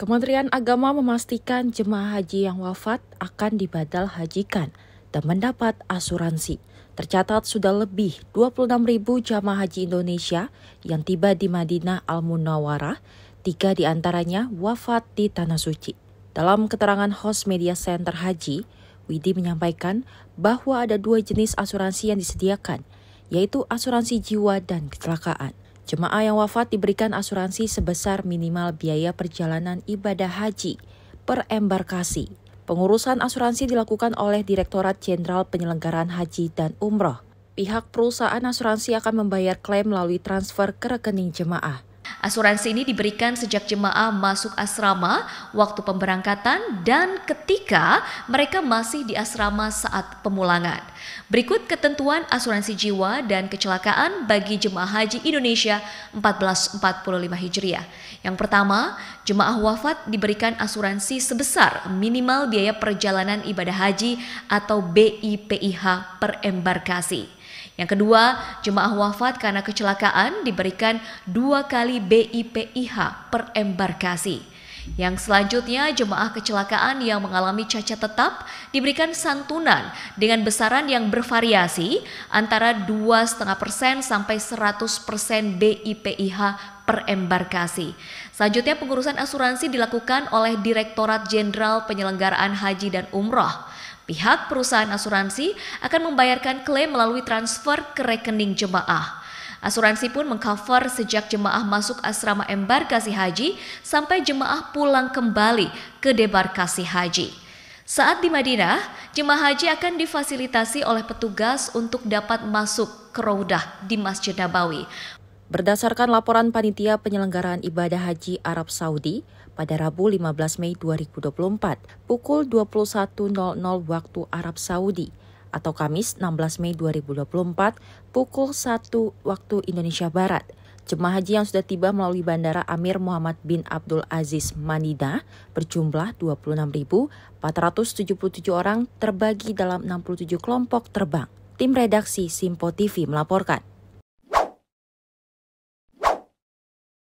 Kementerian Agama memastikan jemaah haji yang wafat akan dibadal hajikan dan mendapat asuransi. Tercatat sudah lebih 26.000 jemaah haji Indonesia yang tiba di Madinah Al-Munawwarah, tiga antaranya wafat di Tanah Suci. Dalam keterangan host media center haji, Widi menyampaikan bahwa ada dua jenis asuransi yang disediakan, yaitu asuransi jiwa dan kecelakaan. Jemaah yang wafat diberikan asuransi sebesar minimal biaya perjalanan ibadah haji per embarkasi. Pengurusan asuransi dilakukan oleh Direktorat Jenderal Penyelenggaraan Haji dan Umroh. Pihak perusahaan asuransi akan membayar klaim melalui transfer ke rekening jemaah. Asuransi ini diberikan sejak jemaah masuk asrama, waktu pemberangkatan, dan ketika mereka masih di asrama saat pemulangan. Berikut ketentuan asuransi jiwa dan kecelakaan bagi jemaah haji Indonesia 1445 Hijriah. Yang pertama, jemaah wafat diberikan asuransi sebesar minimal biaya perjalanan ibadah haji atau BIPIH per embarkasi. Yang kedua, jemaah wafat karena kecelakaan diberikan dua kali BIPIH per embarkasi. Yang selanjutnya, jemaah kecelakaan yang mengalami cacat tetap diberikan santunan dengan besaran yang bervariasi antara 2,5% sampai 100% BIPIH per embarkasi. Selanjutnya pengurusan asuransi dilakukan oleh Direktorat Jenderal Penyelenggaraan Haji dan Umroh. Pihak perusahaan asuransi akan membayarkan klaim melalui transfer ke rekening jemaah. Asuransi pun mengcover sejak jemaah masuk asrama embarkasi haji sampai jemaah pulang kembali ke debarkasi haji. Saat di Madinah, jemaah haji akan difasilitasi oleh petugas untuk dapat masuk ke Raudah di Masjid Nabawi. Berdasarkan laporan panitia penyelenggaraan ibadah haji Arab Saudi pada Rabu 15 Mei 2024 pukul 21.00 waktu Arab Saudi atau Kamis 16 Mei 2024 pukul 1 waktu Indonesia Barat. Jemaah haji yang sudah tiba melalui Bandara Amir Muhammad bin Abdul Aziz Manida berjumlah 26.477 orang terbagi dalam 67 kelompok terbang. Tim redaksi Simpo TV melaporkan.